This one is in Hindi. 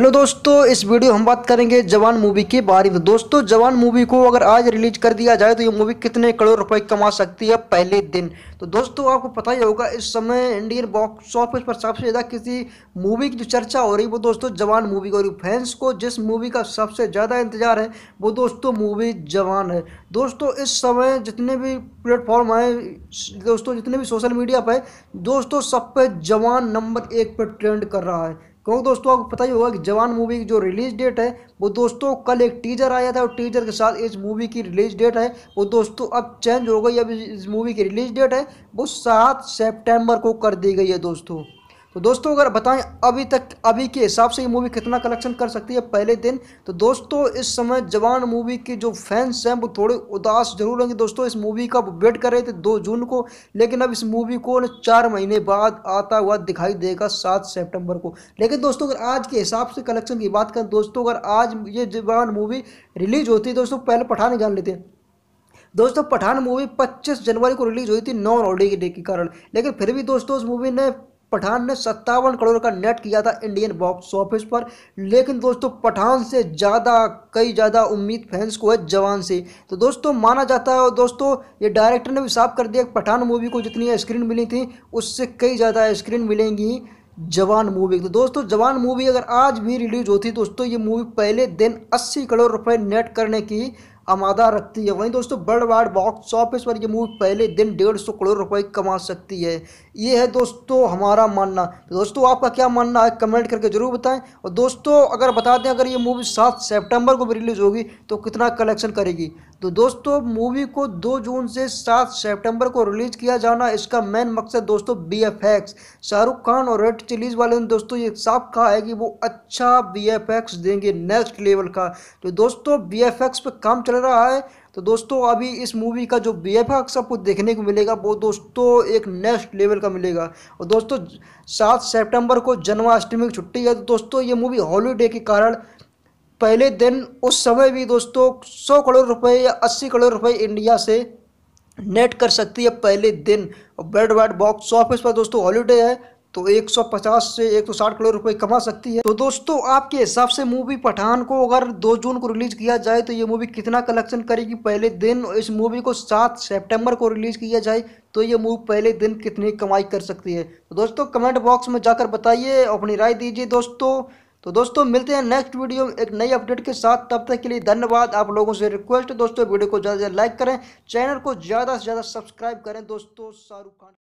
हेलो दोस्तों इस वीडियो हम बात करेंगे जवान मूवी के बारे में दोस्तों जवान मूवी को अगर आज रिलीज कर दिया जाए तो ये मूवी कितने करोड़ रुपए कमा सकती है पहले दिन तो दोस्तों आपको पता ही होगा इस समय इंडियन बॉक्स ऑफिस पर सबसे ज़्यादा किसी मूवी की जो चर्चा हो रही है वो दोस्तों जवान मूवी और फैंस को जिस मूवी का सबसे ज़्यादा इंतजार है वो दोस्तों मूवी जवान है दोस्तों इस समय जितने भी प्लेटफॉर्म आए दोस्तों जितने भी सोशल मीडिया पर दोस्तों सब पे जवान नंबर एक पर ट्रेंड कर रहा है क्योंकि दोस्तों आपको पता ही होगा कि जवान मूवी की जो रिलीज डेट है वो दोस्तों कल एक टीजर आया था और टीजर के साथ इस मूवी की रिलीज डेट है वो दोस्तों अब चेंज हो गई अब इस मूवी की रिलीज डेट है वो सात सेप्टेम्बर को कर दी गई है दोस्तों तो दोस्तों अगर बताएं अभी तक अभी के हिसाब से ये मूवी कितना कलेक्शन कर सकती है पहले दिन तो दोस्तों इस समय जवान मूवी के जो फैंस हैं वो थोड़े उदास जरूर होंगे दोस्तों इस मूवी का वेट कर रहे थे दो जून को लेकिन अब इस मूवी को चार महीने बाद आता हुआ दिखाई देगा सात सेप्टेम्बर को लेकिन दोस्तों अगर आज के हिसाब से कलेक्शन की बात करें दोस्तों अगर आज ये जवान मूवी रिलीज होती है दोस्तों पहले पठान जान लेते हैं दोस्तों पठान मूवी 25 जनवरी को रिलीज हुई थी नॉन डे के कारण लेकिन फिर भी दोस्तों उस मूवी ने पठान ने सत्तावन करोड़ का नेट किया था इंडियन बॉक्स ऑफिस पर लेकिन दोस्तों पठान से ज़्यादा कई ज़्यादा उम्मीद फैंस को है जवान से तो दोस्तों माना जाता है और दोस्तों ये डायरेक्टर ने भी साफ कर दिया पठान मूवी को जितनी स्क्रीन मिली थी उससे कई ज़्यादा स्क्रीन मिलेंगी जवान मूवी तो दोस्तों जवान मूवी अगर आज भी रिलीज होती दोस्तों ये मूवी पहले दिन अस्सी करोड़ रुपए नेट करने की आमादा रखती है वहीं दोस्तों वर्ल्ड वाइड बॉक्स ऑफिस पर ये मूवी पहले दिन डेढ़ सौ करोड़ रुपए कमा सकती है ये है दोस्तों हमारा मानना तो दोस्तों आपका क्या मानना है कमेंट करके जरूर बताएं और दोस्तों अगर बता दें अगर ये मूवी सात सेप्टेम्बर को भी रिलीज़ होगी तो कितना कलेक्शन करेगी तो दोस्तों मूवी को दो जून से सात सेप्टेम्बर को रिलीज़ किया जाना इसका मेन मकसद दोस्तों बी शाहरुख खान और रेड चिलीज वाले ने दोस्तों ये साफ कहा है कि वो अच्छा बी देंगे नेक्स्ट लेवल का तो दोस्तों बी पे काम चल रहा है तो दोस्तों अभी इस मूवी का जो बी एफ अक्स आपको देखने को मिलेगा वो दोस्तों एक नेक्स्ट लेवल का मिलेगा और दोस्तों सात सितंबर को जन्माष्टमी की छुट्टी है तो दोस्तों ये मूवी हॉलीडे के कारण पहले दिन उस समय भी दोस्तों सौ करोड़ रुपए या अस्सी करोड़ रुपए इंडिया से नेट कर सकती है पहले दिन और वर्ल्ड बॉक्स ऑफिस पर दोस्तों हॉलीडे है तो 150 से 160 करोड़ रुपए कमा सकती है तो दोस्तों आपके हिसाब से मूवी पठान को अगर 2 जून को रिलीज किया जाए तो ये मूवी कितना कलेक्शन करेगी पहले दिन इस मूवी को 7 सितंबर को रिलीज किया जाए तो ये मूवी पहले दिन कितनी कमाई कर सकती है तो दोस्तों कमेंट बॉक्स में जाकर बताइए अपनी राय दीजिए दोस्तों तो दोस्तों मिलते हैं नेक्स्ट वीडियो एक नई अपडेट के साथ तब तक के लिए धन्यवाद आप लोगों से रिक्वेस्ट दोस्तों वीडियो को ज़्यादा से ज़्यादा लाइक करें चैनल को ज़्यादा से ज़्यादा सब्सक्राइब करें दोस्तों शाहरुख खान